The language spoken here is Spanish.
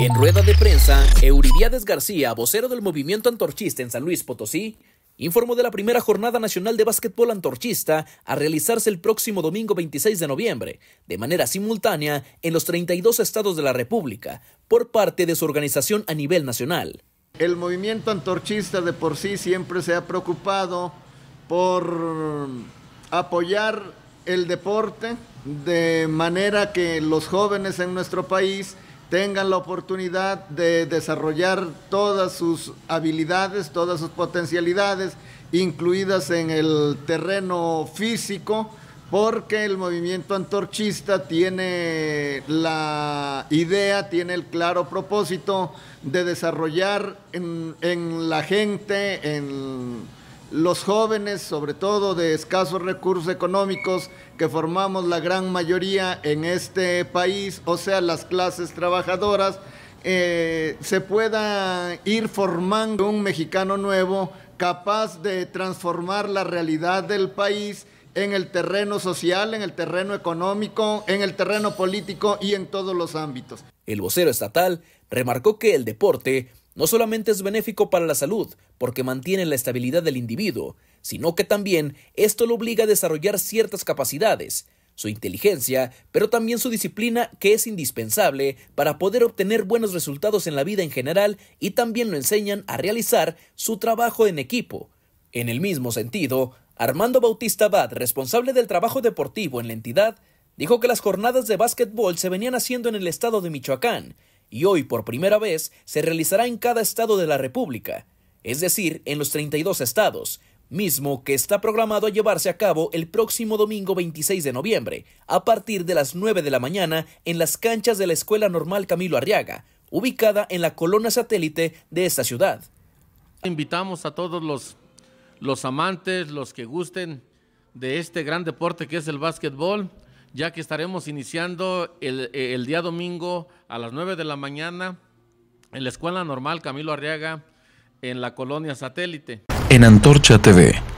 En rueda de prensa, Euridiades García, vocero del movimiento antorchista en San Luis Potosí, informó de la primera jornada nacional de básquetbol antorchista a realizarse el próximo domingo 26 de noviembre, de manera simultánea en los 32 estados de la República, por parte de su organización a nivel nacional. El movimiento antorchista de por sí siempre se ha preocupado por apoyar el deporte de manera que los jóvenes en nuestro país tengan la oportunidad de desarrollar todas sus habilidades, todas sus potencialidades, incluidas en el terreno físico, porque el movimiento antorchista tiene la idea, tiene el claro propósito de desarrollar en, la gente, en los jóvenes, sobre todo de escasos recursos económicos, que formamos la gran mayoría en este país, o sea, las clases trabajadoras, eh, se pueda ir formando un mexicano nuevo capaz de transformar la realidad del país en el terreno social, en el terreno económico, en el terreno político y en todos los ámbitos. El vocero estatal remarcó que el deporte no solamente es benéfico para la salud, porque mantiene la estabilidad del individuo, sino que también esto lo obliga a desarrollar ciertas capacidades, su inteligencia, pero también su disciplina que es indispensable para poder obtener buenos resultados en la vida en general y también lo enseñan a realizar su trabajo en equipo. En el mismo sentido, Armando Bautista Bad, responsable del trabajo deportivo en la entidad, dijo que las jornadas de básquetbol se venían haciendo en el estado de Michoacán y hoy por primera vez se realizará en cada estado de la República, es decir, en los 32 estados, mismo que está programado a llevarse a cabo el próximo domingo 26 de noviembre, a partir de las 9 de la mañana en las canchas de la Escuela Normal Camilo Arriaga, ubicada en la colona satélite de esta ciudad. Invitamos a todos los, los amantes, los que gusten de este gran deporte que es el básquetbol, ya que estaremos iniciando el, día domingo a las 9 de la mañana en la Escuela Normal Camilo Arriaga, en la colonia satélite. En Antorcha TV.